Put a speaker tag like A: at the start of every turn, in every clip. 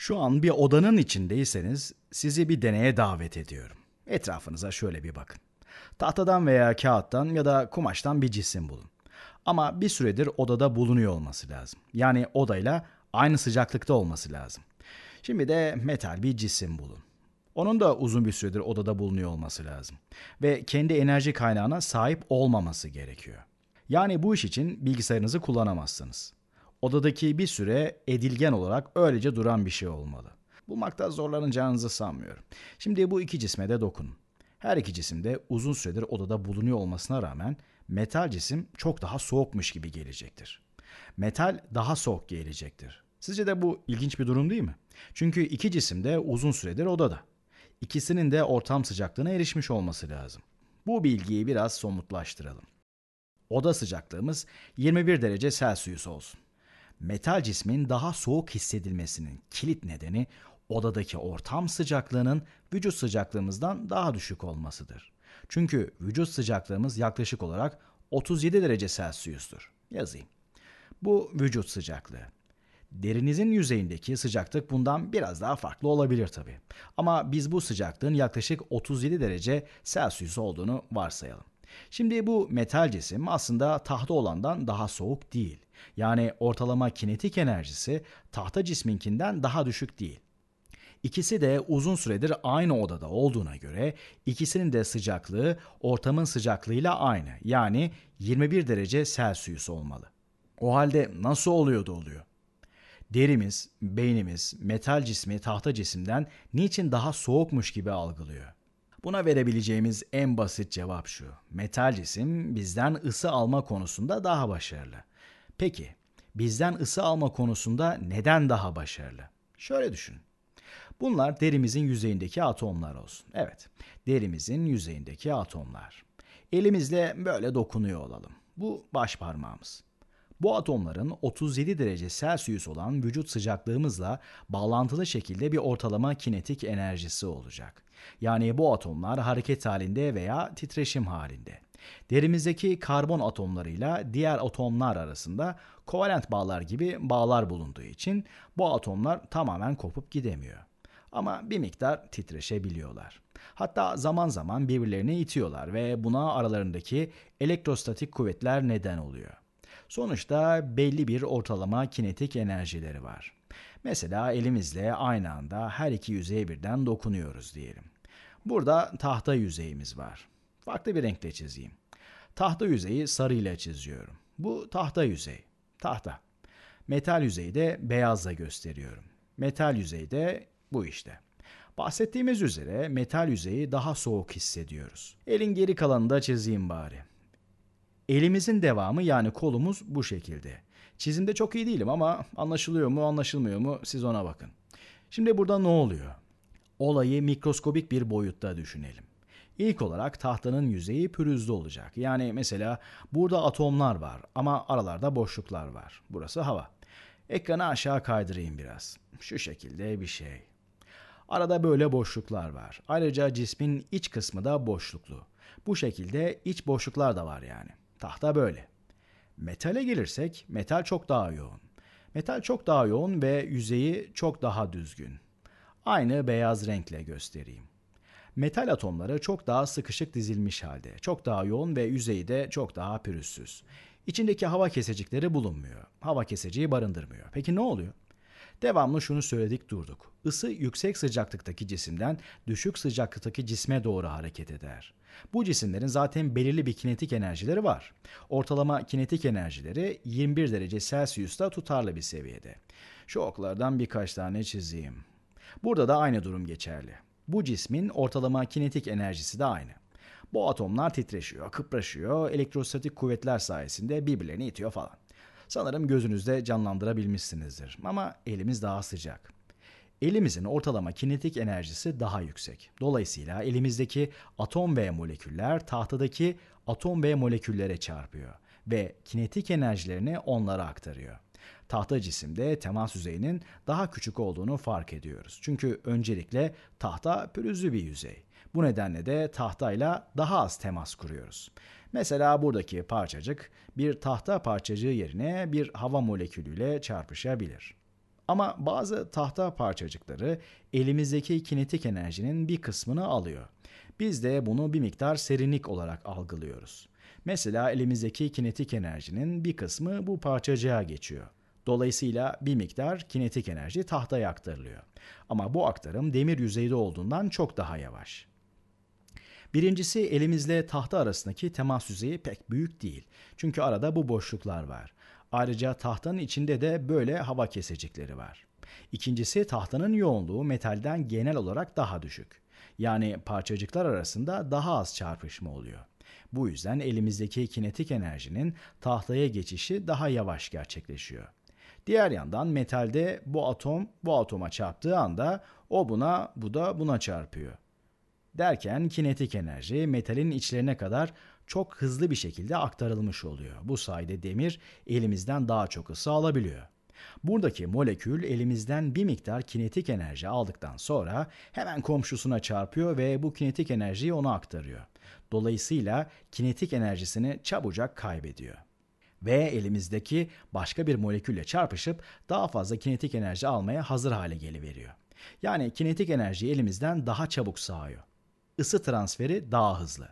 A: Şu an bir odanın içindeyseniz sizi bir deneye davet ediyorum. Etrafınıza şöyle bir bakın. Tahtadan veya kağıttan ya da kumaştan bir cisim bulun. Ama bir süredir odada bulunuyor olması lazım. Yani odayla aynı sıcaklıkta olması lazım. Şimdi de metal bir cisim bulun. Onun da uzun bir süredir odada bulunuyor olması lazım ve kendi enerji kaynağına sahip olmaması gerekiyor. Yani bu iş için bilgisayarınızı kullanamazsınız. Odadaki bir süre edilgen olarak öylece duran bir şey olmalı. Bulmakta zorlanacağınızı sanmıyorum. Şimdi bu iki cisme de dokunun. Her iki cisim de uzun süredir odada bulunuyor olmasına rağmen metal cisim çok daha soğukmuş gibi gelecektir. Metal daha soğuk gelecektir. Sizce de bu ilginç bir durum değil mi? Çünkü iki cisim de uzun süredir odada. İkisinin de ortam sıcaklığına erişmiş olması lazım. Bu bilgiyi biraz somutlaştıralım. Oda sıcaklığımız 21 derece Celsius olsun. Metal cismin daha soğuk hissedilmesinin kilit nedeni odadaki ortam sıcaklığının vücut sıcaklığımızdan daha düşük olmasıdır. Çünkü vücut sıcaklığımız yaklaşık olarak 37 derece Celsius'tur. Yazayım. Bu vücut sıcaklığı. Derinizin yüzeyindeki sıcaklık bundan biraz daha farklı olabilir tabii. Ama biz bu sıcaklığın yaklaşık 37 derece Celsius olduğunu varsayalım. Şimdi bu metal cisim aslında tahta olandan daha soğuk değil. Yani ortalama kinetik enerjisi tahta cisminkinden daha düşük değil. İkisi de uzun süredir aynı odada olduğuna göre ikisinin de sıcaklığı ortamın sıcaklığıyla aynı. Yani 21 derece Celsius olmalı. O halde nasıl oluyor da oluyor? Derimiz, beynimiz metal cismi tahta cisimden niçin daha soğukmuş gibi algılıyor? Buna verebileceğimiz en basit cevap şu. Metal cisim bizden ısı alma konusunda daha başarılı. Peki bizden ısı alma konusunda neden daha başarılı? Şöyle düşün: Bunlar derimizin yüzeyindeki atomlar olsun. Evet, derimizin yüzeyindeki atomlar. Elimizle böyle dokunuyor olalım. Bu baş parmağımız. Bu atomların 37 derece Celsius olan vücut sıcaklığımızla bağlantılı şekilde bir ortalama kinetik enerjisi olacak. Yani bu atomlar hareket halinde veya titreşim halinde. Derimizdeki karbon atomlarıyla diğer atomlar arasında kovalent bağlar gibi bağlar bulunduğu için bu atomlar tamamen kopup gidemiyor. Ama bir miktar titreşebiliyorlar. Hatta zaman zaman birbirlerini itiyorlar ve buna aralarındaki elektrostatik kuvvetler neden oluyor. Sonuçta belli bir ortalama kinetik enerjileri var. Mesela elimizle aynı anda her iki yüzeye birden dokunuyoruz diyelim. Burada tahta yüzeyimiz var. Farklı bir renkle çizeyim. Tahta yüzeyi sarıyla çiziyorum. Bu tahta yüzey. Tahta. Metal yüzeyi de beyazla gösteriyorum. Metal yüzeyi de bu işte. Bahsettiğimiz üzere metal yüzeyi daha soğuk hissediyoruz. Elin geri kalanını da çizeyim bari. Elimizin devamı yani kolumuz bu şekilde. Çizimde çok iyi değilim ama anlaşılıyor mu anlaşılmıyor mu siz ona bakın. Şimdi burada ne oluyor? Olayı mikroskobik bir boyutta düşünelim. İlk olarak tahtanın yüzeyi pürüzlü olacak. Yani mesela burada atomlar var ama aralarda boşluklar var. Burası hava. Ekranı aşağı kaydırayım biraz. Şu şekilde bir şey. Arada böyle boşluklar var. Ayrıca cismin iç kısmı da boşluklu. Bu şekilde iç boşluklar da var yani. Tahta böyle. Metale gelirsek metal çok daha yoğun. Metal çok daha yoğun ve yüzeyi çok daha düzgün. Aynı beyaz renkle göstereyim. Metal atomları çok daha sıkışık dizilmiş halde, çok daha yoğun ve yüzeyi de çok daha pürüzsüz. İçindeki hava kesecikleri bulunmuyor. Hava keseciği barındırmıyor. Peki ne oluyor? Devamlı şunu söyledik durduk. Isı yüksek sıcaklıktaki cisimden düşük sıcaklıktaki cisme doğru hareket eder. Bu cisimlerin zaten belirli bir kinetik enerjileri var. Ortalama kinetik enerjileri 21 derece Celsius'ta tutarlı bir seviyede. Şu oklardan birkaç tane çizeyim. Burada da aynı durum geçerli. Bu cismin ortalama kinetik enerjisi de aynı. Bu atomlar titreşiyor, kıpraşıyor, elektrostatik kuvvetler sayesinde birbirlerini itiyor falan. Sanırım gözünüzde canlandırabilmişsinizdir ama elimiz daha sıcak. Elimizin ortalama kinetik enerjisi daha yüksek. Dolayısıyla elimizdeki atom ve moleküller tahtadaki atom ve moleküllere çarpıyor ve kinetik enerjilerini onlara aktarıyor. Tahta cisimde temas yüzeyinin daha küçük olduğunu fark ediyoruz. Çünkü öncelikle tahta pürüzlü bir yüzey. Bu nedenle de tahtayla daha az temas kuruyoruz. Mesela buradaki parçacık bir tahta parçacığı yerine bir hava molekülüyle çarpışabilir. Ama bazı tahta parçacıkları elimizdeki kinetik enerjinin bir kısmını alıyor. Biz de bunu bir miktar serinlik olarak algılıyoruz. Mesela elimizdeki kinetik enerjinin bir kısmı bu parçacığa geçiyor. Dolayısıyla bir miktar kinetik enerji tahtaya aktarılıyor. Ama bu aktarım demir yüzeyde olduğundan çok daha yavaş. Birincisi elimizle tahta arasındaki temas yüzeyi pek büyük değil. Çünkü arada bu boşluklar var. Ayrıca tahtanın içinde de böyle hava kesecikleri var. İkincisi tahtanın yoğunluğu metalden genel olarak daha düşük. Yani parçacıklar arasında daha az çarpışma oluyor. Bu yüzden elimizdeki kinetik enerjinin tahtaya geçişi daha yavaş gerçekleşiyor. Diğer yandan metalde bu atom bu atoma çarptığı anda o buna, bu da buna çarpıyor. Derken kinetik enerji metalin içlerine kadar çok hızlı bir şekilde aktarılmış oluyor. Bu sayede demir elimizden daha çok ısı alabiliyor. Buradaki molekül elimizden bir miktar kinetik enerji aldıktan sonra hemen komşusuna çarpıyor ve bu kinetik enerjiyi ona aktarıyor. Dolayısıyla kinetik enerjisini çabucak kaybediyor ve elimizdeki başka bir molekülle çarpışıp daha fazla kinetik enerji almaya hazır hale geliveriyor. Yani kinetik enerjiyi elimizden daha çabuk sağıyor ısı transferi daha hızlı.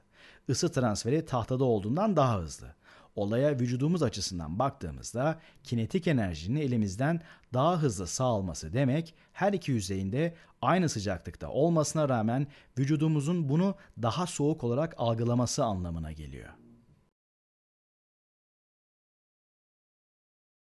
A: Isı transferi tahtada olduğundan daha hızlı. Olaya vücudumuz açısından baktığımızda kinetik enerjinin elimizden daha hızlı sağalması demek her iki yüzeyinde aynı sıcaklıkta olmasına rağmen vücudumuzun bunu daha soğuk olarak algılaması anlamına geliyor.